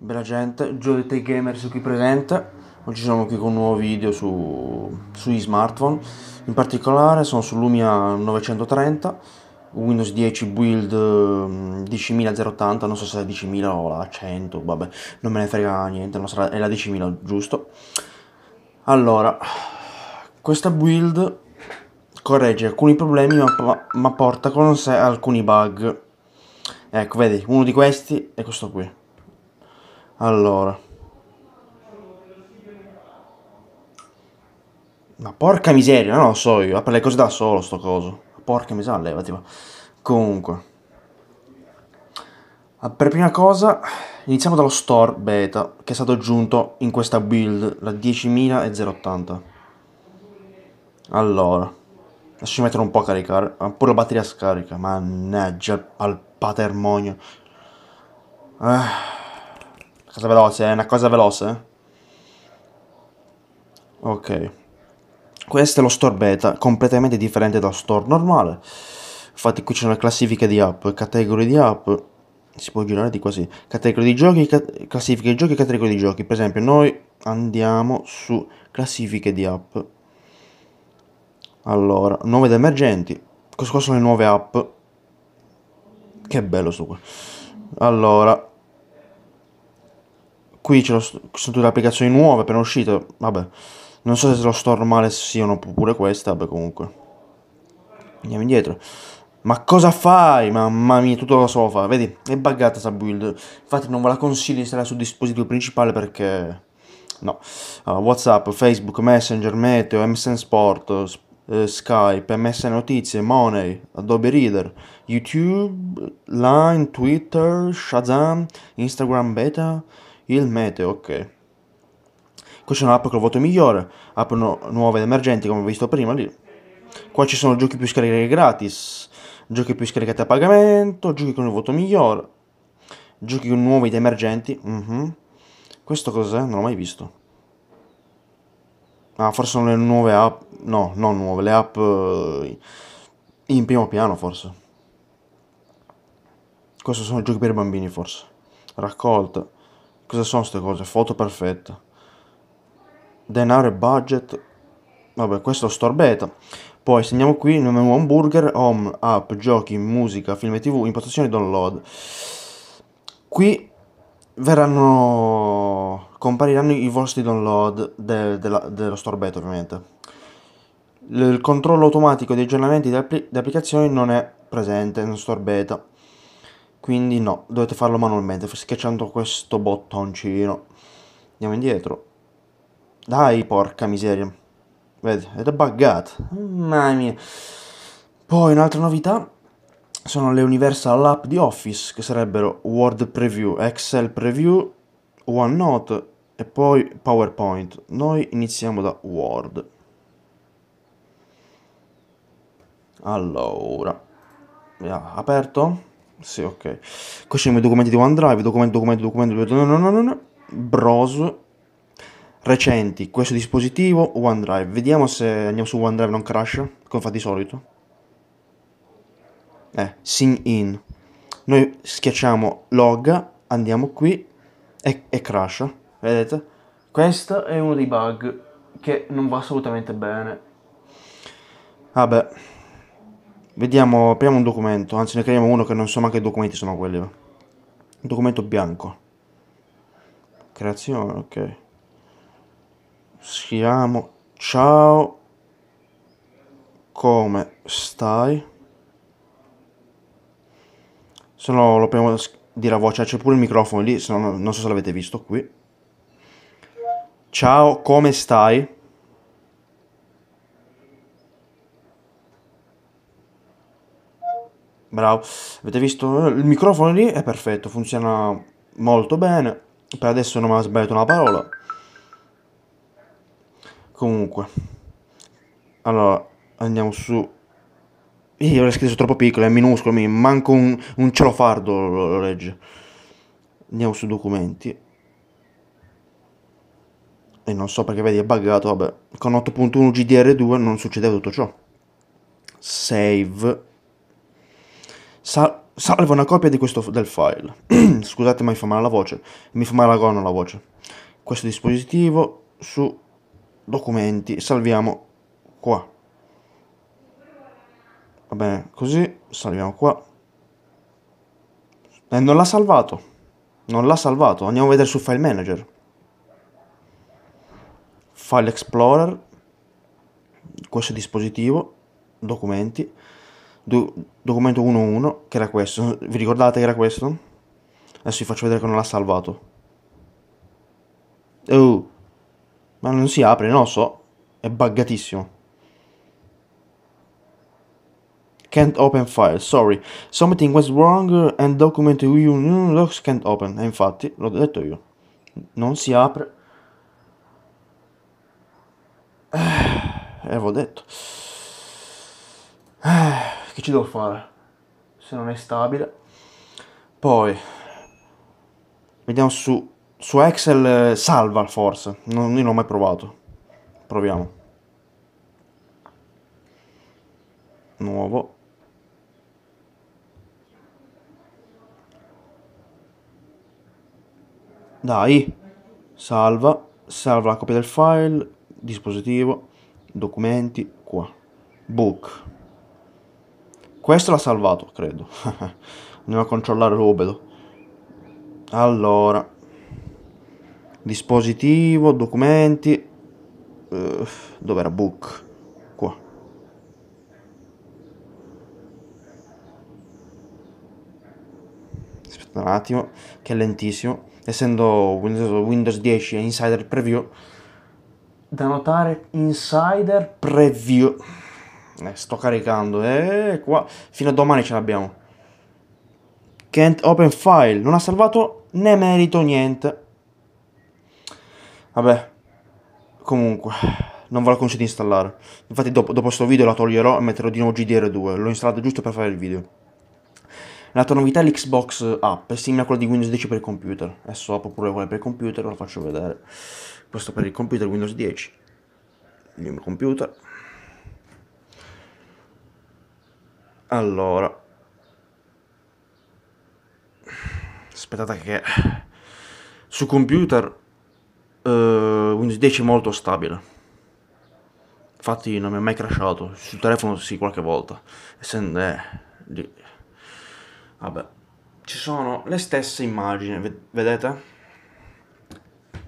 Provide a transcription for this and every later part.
Bella gente, Joe the Gamers qui presente. Oggi siamo qui con un nuovo video su, sui smartphone. In particolare sono su Lumia 930, Windows 10 build 10080, mm, non so se è la 10000 o la 100, vabbè, non me ne frega niente, sarà, è la 10000 giusto. Allora, questa build corregge alcuni problemi ma, ma porta con sé alcuni bug. Ecco, vedi, uno di questi è questo qui allora. Ma porca miseria, non lo so io. Apre ah, le cose da solo sto coso. Porca miseria, levati va. Comunque. Ah, per prima cosa, iniziamo dallo store beta, che è stato aggiunto in questa build, la 10.080. Allora. Lasciamo ci un po' a caricare. Ah, pure la batteria scarica. Mannaggia, al patermonio. Eh. Cosa veloce, è una cosa veloce? Ok. Questo è lo store beta, completamente differente dal store normale. Infatti qui c'è una classifica di app, categorie di app, si può girare di così. categorie di giochi, cat classifiche di giochi, categorie di giochi. Per esempio noi andiamo su classifiche di app. Allora, nuove ed emergenti. Queste qua sono le nuove app. Che bello su qua. Allora, qui ce lo, sono tutte le applicazioni nuove appena uscite, vabbè, non so se lo store normale siano pure questa, vabbè comunque, andiamo indietro, ma cosa fai? Mamma mia, tutto lo so fa. vedi, è buggata sta build, infatti non ve la consiglio di stare sul dispositivo principale perché, no, allora, Whatsapp, Facebook, Messenger, Meteo, MSN Sport, eh, Skype, MSN Notizie, Money, Adobe Reader, YouTube, Line, Twitter, Shazam, Instagram Beta, il meteo, ok. Qui c'è un'app col voto migliore, app nuove ed emergenti come ho visto prima lì. Qua ci sono giochi più scaricati gratis, giochi più scaricati a pagamento, giochi con il voto migliore, giochi con nuovi ed emergenti. Uh mm-hmm. -huh. Questo cos'è? Non l'ho mai visto. Ah, forse sono le nuove app, no, non nuove, le app eh, in primo piano forse. Questo sono giochi per bambini forse. Raccolta. Cosa sono queste cose? Foto perfetta. Denaro e budget. Vabbè, questo è lo store beta. Poi segniamo qui nome menu hamburger, home, app, giochi, musica, film e tv, impostazioni, download. Qui verranno compariranno i vostri download de, de la, dello store beta ovviamente. Il controllo automatico dei aggiornamenti di, di applicazioni non è presente nello store beta quindi no, dovete farlo manualmente, schiacciando questo bottoncino. Andiamo indietro. Dai, porca miseria. Vedi, è buggato. Mamma mia. Poi un'altra novità sono le Universal App di Office, che sarebbero Word Preview, Excel Preview, OneNote e poi PowerPoint. Noi iniziamo da Word. Allora, ah, aperto? Sì, ok. Qua ci i miei documenti di OneDrive, documento, documento, documento, no, no, no, no, Bros. recenti, questo dispositivo, OneDrive. Vediamo se andiamo su OneDrive non crash, come fa di solito. Eh, sign in. Noi schiacciamo log, andiamo qui e, e crash. Vedete? Questo è uno dei bug che non va assolutamente bene. Vabbè. Vediamo, apriamo un documento, anzi ne creiamo uno che non so ma che documenti sono quelli. Un documento bianco. Creazione, ok. Scriviamo, ciao, come stai? Se no lo apriamo a dire a voce, c'è pure il microfono lì, se no non so se l'avete visto qui. Ciao, come stai? bravo. Avete visto? Il microfono lì è perfetto, funziona molto bene. Per adesso non mi ha sbagliato una parola. Comunque. Allora, andiamo su... Io l'ho scritto troppo piccolo è minuscolo, mi manco un, un celofardo lo, lo legge. Andiamo su documenti. E non so perché vedi è buggato, vabbè. Con 8.1 GDR2 non succedeva tutto ciò. Save sa- salva una copia questo, del file. Scusate, ma mi fa male la voce. Mi fa male la gonna la voce. Questo dispositivo su documenti. Salviamo qua. Va bene, così salviamo qua. E eh, non l'ha salvato. Non l'ha salvato. Andiamo a vedere sul File Manager. File Explorer. Questo dispositivo. Documenti documento 1.1 che era questo vi ricordate che era questo? adesso vi faccio vedere che non l'ha salvato oh ma non si apre non lo so è buggatissimo can't open file sorry something was wrong and document you logs can't open e eh, infatti l'ho detto io non si apre eh, eh avevo detto eh che ci devo fare se non è stabile poi vediamo su, su Excel eh, salva forse non, io non ho mai provato proviamo nuovo dai salva salva la copia del file dispositivo documenti qua book questo l'ha salvato, credo. Andiamo a controllare Robedo. Allora. Dispositivo, documenti. Uh, Dov'era book? Qua. Aspetta un attimo, che è lentissimo. Essendo Windows, Windows 10 e Insider Preview. Da notare Insider Preview. Eh, sto caricando. Eh, qua. Fino a domani ce l'abbiamo. Can't open file. Non ha salvato né merito niente. Vabbè. Comunque. Non ve la consiglio di installare. Infatti dopo, dopo sto video la toglierò e metterò di nuovo GDR2. L'ho installato giusto per fare il video. L'altra novità è l'Xbox app, è simile a quella di Windows 10 per il computer. Adesso app pure quella per il computer, ve la faccio vedere. Questo per il computer Windows 10. Il mio computer. Allora. Aspettate che... Su computer eh, Windows 10 è molto stabile. Infatti non mi è mai crashato. Sul telefono sì, qualche volta. Essendo... Eh, di... Vabbè. Ci sono le stesse immagini, vedete?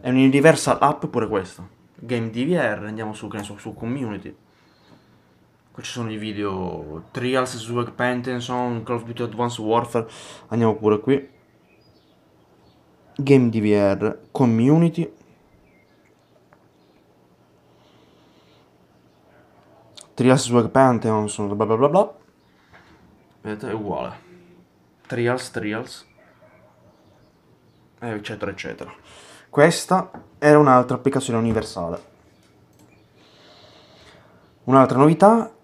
È una diversa app pure questa. Game DVR, andiamo su, su, su community. Qua ci sono i video Trials, Swag Pentenson, Call of Duty Advanced Warfare. Andiamo pure qui. Game DVR, Community. Trials, Swag Pentenson, bla bla bla bla. Vedete, è uguale. Trials, Trials. Eh, eccetera, eccetera. Questa era un'altra applicazione universale. Un'altra novità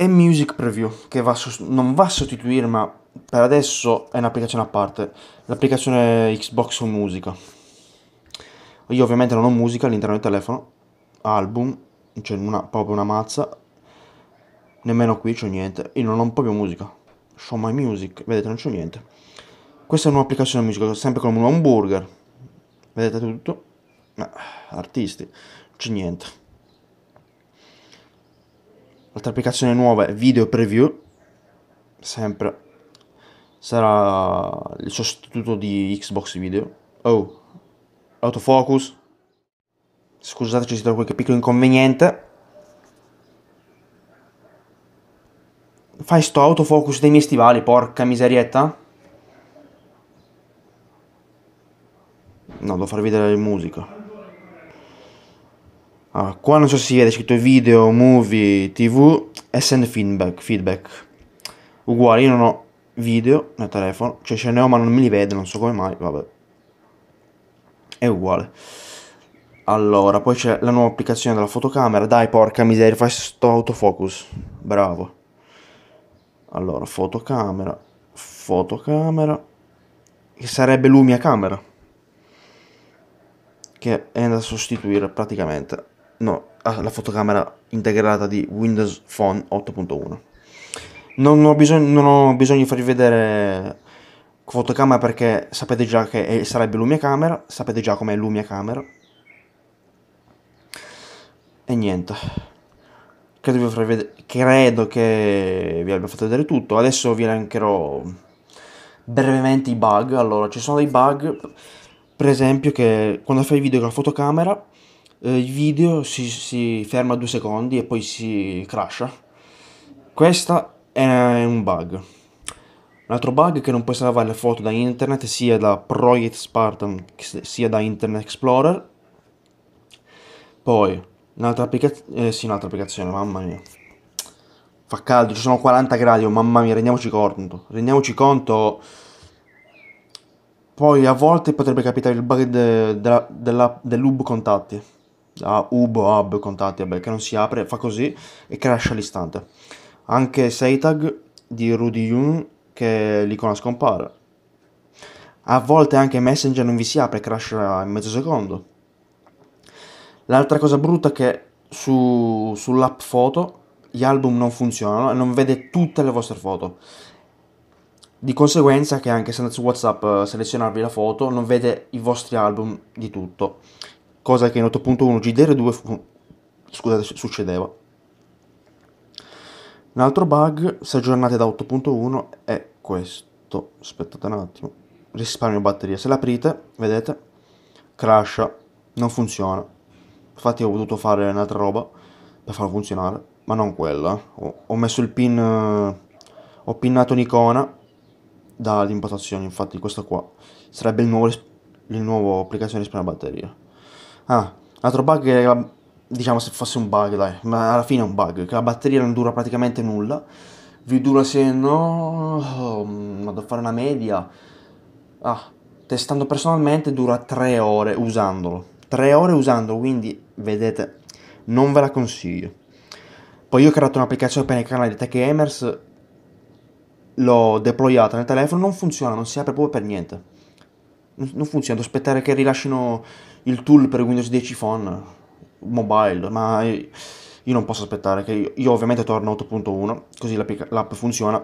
e Music Preview, che va sost- non va a sostituire, ma per adesso è un'applicazione a parte, l'applicazione Xbox on Musica. Io ovviamente non ho musica all'interno del telefono, album, c'è cioè una, proprio una mazza, nemmeno qui c'è niente, io non ho proprio musica, show my music, vedete non c'è niente. Questa è un'applicazione musica, sempre come un hamburger, vedete tutto, artisti, c'è niente. L'altra applicazione nuova è Video Preview, sempre sarà il sostituto di Xbox Video. Oh, autofocus. Scusate, se ho qualche piccolo inconveniente. Fai sto autofocus dei miei stivali, porca miserietta. No, devo far vedere la musica. Allora, ah, qua non so se si vede, scritto video, movie, tv e send feedback, feedback. Uguale, io non ho video nel telefono, cioè ce ne ho ma non me li vede, non so come mai, vabbè. È uguale. Allora, poi c'è la nuova applicazione della fotocamera. Dai, porca miseria, fai sto autofocus. Bravo. Allora, fotocamera, fotocamera, che sarebbe Lumia Camera, che è da sostituire praticamente no, ah, la fotocamera integrata di Windows Phone 8.1. Non ho, bisogno, non ho bisogno di farvi vedere fotocamera perché sapete già che sarebbe Lumia Camera, sapete già com'è Lumia Camera. E niente, credo, vi vedere, credo che vi abbia fatto vedere tutto. Adesso vi elencherò brevemente i bug. Allora, ci sono dei bug, per esempio, che quando fai video con la fotocamera eh, il video si, si ferma due secondi e poi si crasha. Questo è un bug. Un altro bug è che non puoi salvare le foto da internet sia da Project Spartan sia da Internet Explorer. Poi, un'altra applicazione, eh, sì, un'altra applicazione, mamma mia. Fa caldo, ci sono 40 gradi, oh, mamma mia, rendiamoci conto. Rendiamoci conto. Poi a volte potrebbe capitare il bug de, de, dell'UB contatti a Ubo, Hub, contatti, vabbè, che non si apre, fa così e crash all'istante. Anche Seitag di Rudy Yun che l'icona scompare. A volte anche Messenger non vi si apre, crash in mezzo secondo. L'altra cosa brutta è che su, sull'app foto gli album non funzionano e non vede tutte le vostre foto. Di conseguenza che anche se andate su WhatsApp a eh, selezionarvi la foto non vede i vostri album di tutto cosa che in 8.1 GDR 2 fu... scusate, succedeva. Un altro bug, se aggiornate da 8.1, è questo. Aspettate un attimo. Risparmio batteria. Se l'aprite, vedete, crasha, non funziona. Infatti ho dovuto fare un'altra roba per farlo funzionare, ma non quella. Ho, messo il pin, ho pinnato un'icona dall'impostazione, infatti questo qua. Sarebbe il nuovo, il nuovo applicazione risparmio batteria. Ah, un altro bug è la, diciamo se fosse un bug, dai, ma alla fine è un bug, che la batteria non dura praticamente nulla. Vi dura se no, mm, vado a fare una media. Ah, testando personalmente dura 3 ore usandolo. 3 ore usandolo, quindi vedete, non ve la consiglio. Poi io ho creato un'applicazione per il canale di Tech l'ho deployata nel telefono, non funziona, non si apre proprio per niente non funziona, devo aspettare che rilascino il tool per Windows 10 Phone mobile, ma io non posso aspettare che io, io ovviamente torno a 8.1, così l'app, funziona.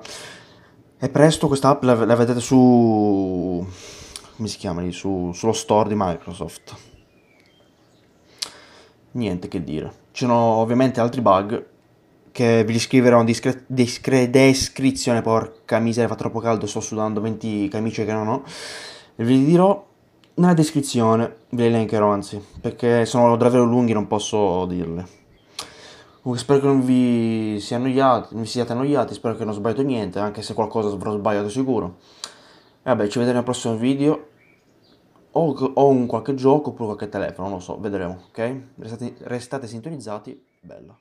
E presto questa app la, la vedete su come si chiama lì, su, sullo store di Microsoft. Niente che dire. Ci sono ovviamente altri bug che vi scriverò in discre- discre- descrizione, porca miseria, fa troppo caldo, sto sudando 20 camicie che non ho vi dirò nella descrizione, ve li elencherò anzi, perché sono davvero lunghi non posso dirle. Comunque spero che non vi, si annoiati, vi siate annoiati, spero che non sbaglio niente, anche se qualcosa avrò sbagliato sicuro. E vabbè, ci vediamo nel prossimo video. O, o un qualche gioco oppure qualche telefono, non lo so, vedremo, ok? Restate, restate sintonizzati, bella.